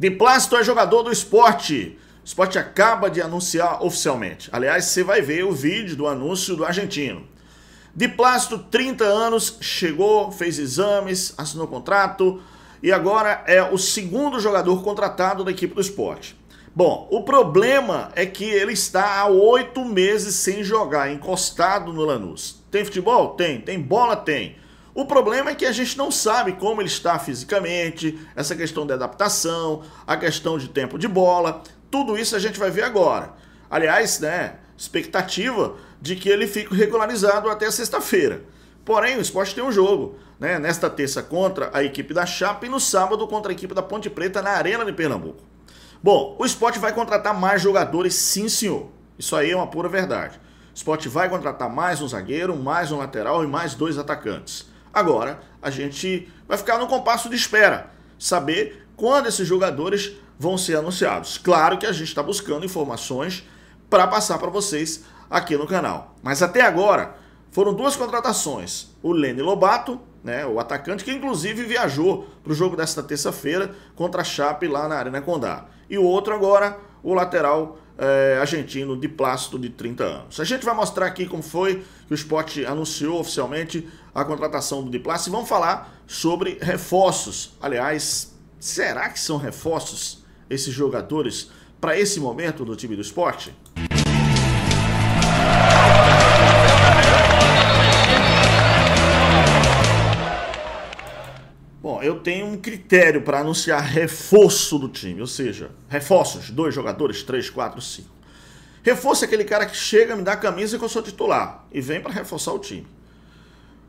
De Plácido é jogador do esporte. O esporte acaba de anunciar oficialmente. Aliás, você vai ver o vídeo do anúncio do argentino. De Plácido, 30 anos, chegou, fez exames, assinou contrato e agora é o segundo jogador contratado da equipe do esporte. Bom, o problema é que ele está há oito meses sem jogar, encostado no Lanús. Tem futebol? Tem. Tem bola? Tem. O problema é que a gente não sabe como ele está fisicamente, essa questão de adaptação, a questão de tempo de bola, tudo isso a gente vai ver agora. Aliás, né, expectativa de que ele fique regularizado até sexta-feira. Porém, o esporte tem um jogo, né, nesta terça contra a equipe da Chapa e no sábado contra a equipe da Ponte Preta na Arena de Pernambuco. Bom, o esporte vai contratar mais jogadores, sim senhor. Isso aí é uma pura verdade. O esporte vai contratar mais um zagueiro, mais um lateral e mais dois atacantes. Agora a gente vai ficar no compasso de espera, saber quando esses jogadores vão ser anunciados. Claro que a gente está buscando informações para passar para vocês aqui no canal. Mas até agora foram duas contratações: o Lene Lobato, né, o atacante que inclusive viajou para o jogo desta terça-feira contra a Chape lá na Arena Condá, e o outro agora, o lateral é, argentino de Plácido de 30 anos. A gente vai mostrar aqui como foi que o esporte anunciou oficialmente a contratação do de e vamos falar sobre reforços. Aliás, será que são reforços esses jogadores para esse momento do time do esporte? eu tenho um critério para anunciar reforço do time, ou seja, reforços, dois jogadores, três, quatro, cinco. Reforço é aquele cara que chega, me dá a camisa que eu sou titular e vem para reforçar o time.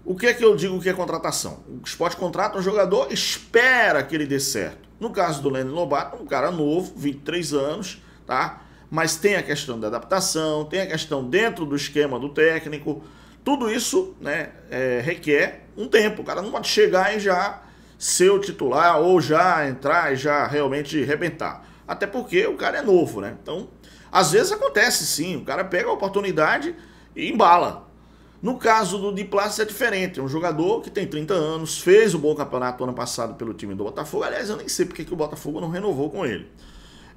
O que é que eu digo que é contratação? O esporte contrata um jogador, espera que ele dê certo. No caso do Lenny Lobato, um cara novo, 23 anos, tá? Mas tem a questão da adaptação, tem a questão dentro do esquema do técnico. Tudo isso né, é, requer um tempo. O cara não pode chegar e já ser o titular ou já entrar e já realmente rebentar. Até porque o cara é novo, né? Então, às vezes acontece sim, o cara pega a oportunidade e embala. No caso do Di é diferente, é um jogador que tem 30 anos, fez o bom campeonato ano passado pelo time do Botafogo. Aliás, eu nem sei porque que o Botafogo não renovou com ele.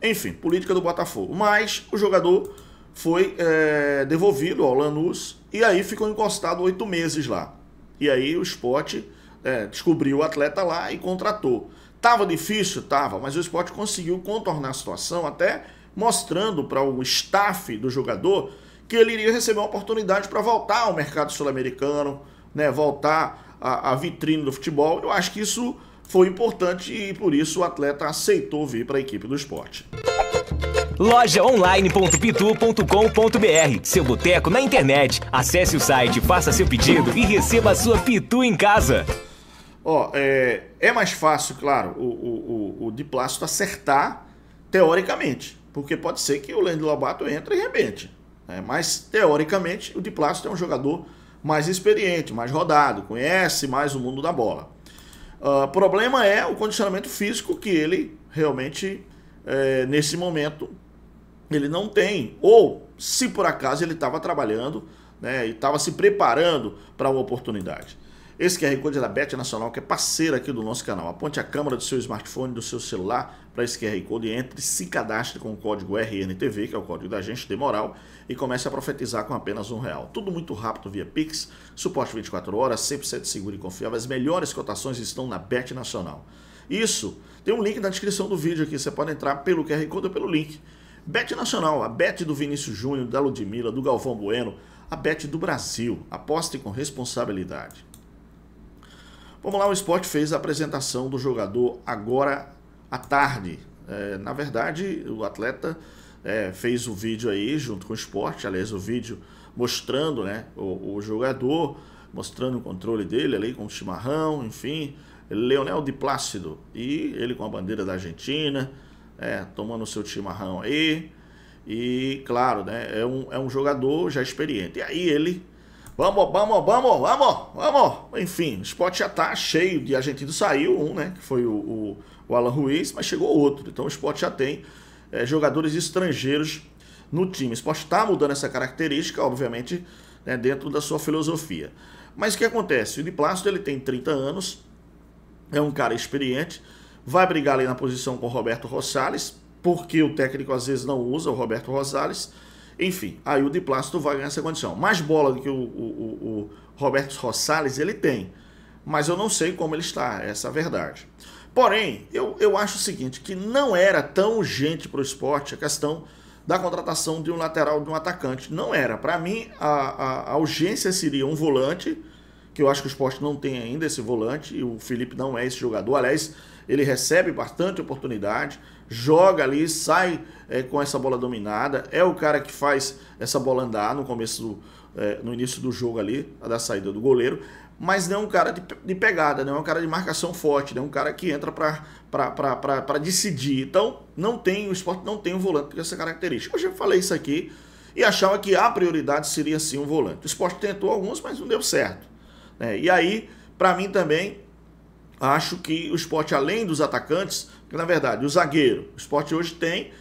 Enfim, política do Botafogo. Mas o jogador foi é, devolvido ao Lanús e aí ficou encostado oito meses lá. E aí o esporte é, descobriu o atleta lá e contratou. Tava difícil? Tava, mas o esporte conseguiu contornar a situação até mostrando para o staff do jogador que ele iria receber uma oportunidade para voltar ao mercado sul-americano, né, voltar à, à vitrine do futebol. Eu acho que isso foi importante e por isso o atleta aceitou vir para a equipe do esporte. Lojaonline.pitu.com.br Seu boteco na internet. Acesse o site, faça seu pedido e receba a sua Pitu em casa. Ó, é, é mais fácil, claro, o, o, o, o de acertar teoricamente, porque pode ser que o Lenny Lobato entre e rebente. Né? Mas, teoricamente, o de é um jogador mais experiente, mais rodado, conhece mais o mundo da bola. O uh, ah, problema é o condicionamento físico que ele realmente, é, nesse momento, ele não tem. Ou, se por acaso ele estava trabalhando né, e estava se preparando para uma oportunidade. Esse QR Code é da Bet Nacional, que é parceira aqui do nosso canal. Aponte a câmera do seu smartphone, do seu celular para esse QR Code e entre, se cadastre com o código RNTV, que é o código da gente, de moral, e comece a profetizar com apenas um real. Tudo muito rápido via Pix, suporte 24 horas, 100% seguro e confiável. As melhores cotações estão na Bet Nacional. Isso, tem um link na descrição do vídeo aqui, você pode entrar pelo QR Code ou pelo link. Bet Nacional, a Bet do Vinícius Júnior, da Ludmilla, do Galvão Bueno, a Bet do Brasil. Aposte com responsabilidade. Vamos lá, o Sport fez a apresentação do jogador agora à tarde. É, na verdade, o atleta é, fez o vídeo aí junto com o Sport, aliás, o vídeo mostrando né, o, o jogador, mostrando o controle dele ali com o chimarrão, enfim, Leonel de Plácido e ele com a bandeira da Argentina, é, tomando seu chimarrão aí. E claro, né, é, um, é um jogador já experiente. E aí ele Vamos, vamos, vamos, vamos, vamos. Enfim, o spot já está cheio de argentino. Saiu um, né? Que foi o, o, o Alan Ruiz, mas chegou outro. Então o spot já tem é, jogadores estrangeiros no time. O spot está mudando essa característica, obviamente, né, dentro da sua filosofia. Mas o que acontece? O Di Plácido ele tem 30 anos, é um cara experiente, vai brigar ali na posição com o Roberto Rosales, porque o técnico às vezes não usa o Roberto Rosales enfim, aí o Diplácito vai ganhar essa condição. Mais bola do que o, o, o Roberto Rosales ele tem, mas eu não sei como ele está, essa é a verdade. Porém, eu, eu acho o seguinte, que não era tão urgente para o esporte a questão da contratação de um lateral, de um atacante. Não era. Para mim, a, a, a, urgência seria um volante, que eu acho que o esporte não tem ainda esse volante, e o Felipe não é esse jogador. Aliás, ele recebe bastante oportunidade joga ali, sai é, com essa bola dominada, é o cara que faz essa bola andar no começo do, é, no início do jogo ali, a da saída do goleiro, mas não é um cara de, de pegada, não é um cara de marcação forte, não é um cara que entra para decidir. Então, não tem, o esporte não tem um volante com essa característica. Eu já falei isso aqui e achava que a prioridade seria sim um volante. O esporte tentou alguns, mas não deu certo. Né? E aí, para mim também, acho que o esporte, além dos atacantes, que na verdade o zagueiro, o esporte hoje tem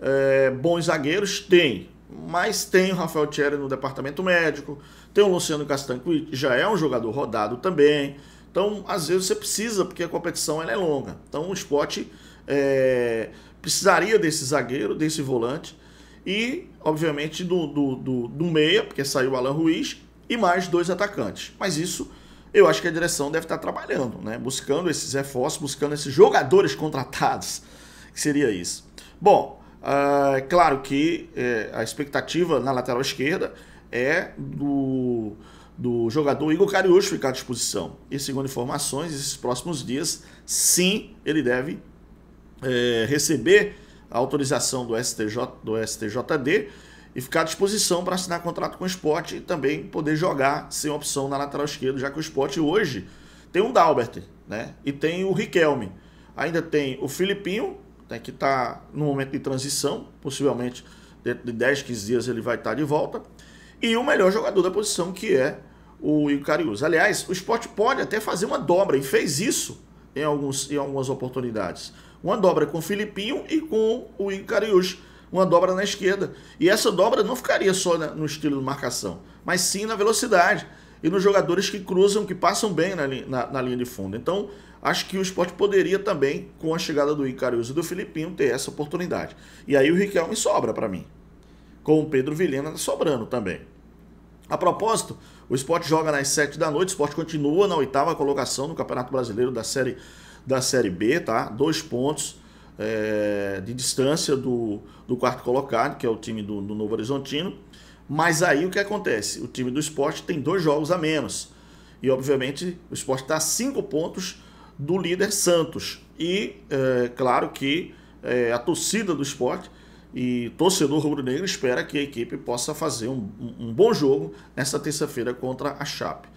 é, bons zagueiros, tem, mas tem o Rafael Thierry no departamento médico, tem o Luciano Castanho que já é um jogador rodado também. Então, às vezes você precisa, porque a competição ela é longa. Então, o esporte é, precisaria desse zagueiro, desse volante e, obviamente, do, do, do, do meia, porque saiu o Alan Ruiz, e mais dois atacantes. Mas isso eu acho que a direção deve estar trabalhando, né? Buscando esses reforços, buscando esses jogadores contratados. Que seria isso. Bom, é claro que é, a expectativa na lateral esquerda é do, do jogador Igor Cariúcho ficar à disposição. E segundo informações, esses próximos dias, sim, ele deve é, receber a autorização do, STJ, do STJD e ficar à disposição para assinar contrato com o Sport e também poder jogar sem opção na lateral esquerda, já que o Sport hoje tem um Dalbert, né? E tem o Riquelme. Ainda tem o Filipinho, né, que está no momento de transição, possivelmente dentro de 10, 15 dias ele vai estar tá de volta. E o melhor jogador da posição, que é o Igor Aliás, o Sport pode até fazer uma dobra, e fez isso em, alguns, em algumas oportunidades. Uma dobra com o Filipinho e com o Igor uma dobra na esquerda. E essa dobra não ficaria só no estilo de marcação, mas sim na velocidade e nos jogadores que cruzam, que passam bem na, na, na linha de fundo. Então, acho que o esporte poderia também, com a chegada do Icarius e do Filipinho, ter essa oportunidade. E aí o Riquelme sobra para mim, com o Pedro Vilhena sobrando também. A propósito, o esporte joga nas 7 da noite, o esporte continua na oitava colocação no Campeonato Brasileiro da Série, da série B, tá? Dois pontos é, de distância do, do quarto colocado, que é o time do, do Novo Horizontino. Mas aí o que acontece? O time do esporte tem dois jogos a menos. E obviamente o esporte está a cinco pontos do líder Santos. E é, claro que é, a torcida do esporte e torcedor rubro-negro espera que a equipe possa fazer um, um bom jogo nesta terça-feira contra a Chape.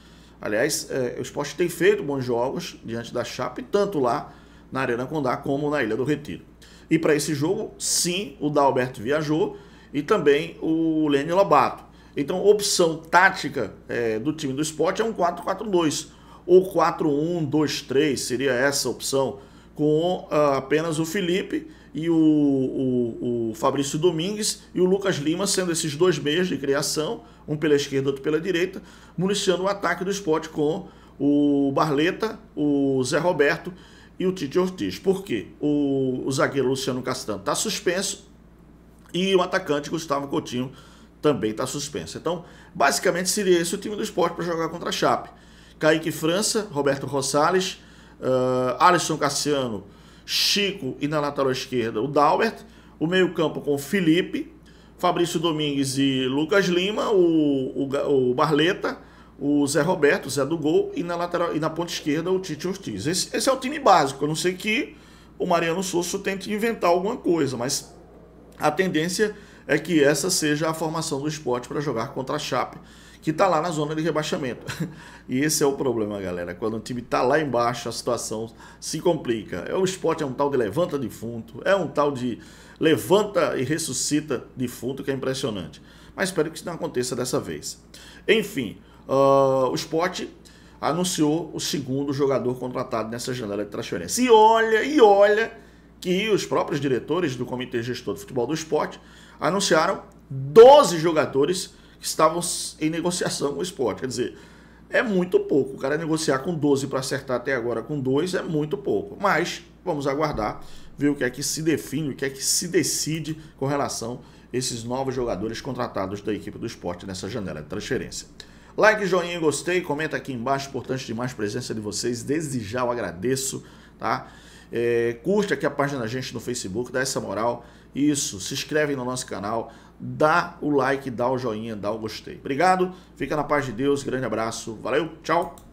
Aliás, é, o esporte tem feito bons jogos diante da Chape, tanto lá na Arena Condá como na Ilha do Retiro. E para esse jogo, sim, o Dalberto viajou e também o Lênin Lobato. Então, opção tática é, do time do esporte é um 4-4-2 ou 4-1-2-3, seria essa opção, com uh, apenas o Felipe e o, o, o, Fabrício Domingues e o Lucas Lima sendo esses dois meias de criação, um pela esquerda, outro pela direita, municiando o ataque do esporte com o Barleta, o Zé Roberto e o Tite Ortiz. Por quê? O, o zagueiro Luciano Castanho está suspenso e o atacante Gustavo Coutinho também está suspenso. Então, basicamente seria esse o time do esporte para jogar contra a Chape. Kaique França, Roberto Rosales, uh, Alisson Cassiano, Chico e na lateral esquerda o Dalbert. O meio-campo com Felipe, Fabrício Domingues e Lucas Lima, o, o, o Barleta, o Zé Roberto, o Zé do Gol, e na, lateral, e na ponta esquerda o Tite Ortiz. Esse, esse é o time básico, Eu não sei que o Mariano Souza tente inventar alguma coisa, mas a tendência é que essa seja a formação do esporte para jogar contra a Chape, que está lá na zona de rebaixamento. e esse é o problema, galera. Quando o time está lá embaixo, a situação se complica. É, o esporte é um tal de levanta defunto, é um tal de levanta e ressuscita defunto, que é impressionante. Mas espero que isso não aconteça dessa vez. Enfim, Uh, o Sport anunciou o segundo jogador contratado nessa janela de transferência. E olha, e olha que os próprios diretores do Comitê Gestor do Futebol do Esporte anunciaram 12 jogadores que estavam em negociação com o esporte. Quer dizer, é muito pouco. O cara negociar com 12 para acertar até agora com 2 é muito pouco. Mas vamos aguardar, ver o que é que se define, o que é que se decide com relação a esses novos jogadores contratados da equipe do esporte nessa janela de transferência. Like, joinha, gostei, comenta aqui embaixo, importante demais a presença de vocês. Desde já eu agradeço, tá? É, curte aqui a página da gente no Facebook, dá essa moral. Isso, se inscreve no nosso canal, dá o like, dá o joinha, dá o gostei. Obrigado, fica na paz de Deus, grande abraço, valeu, tchau!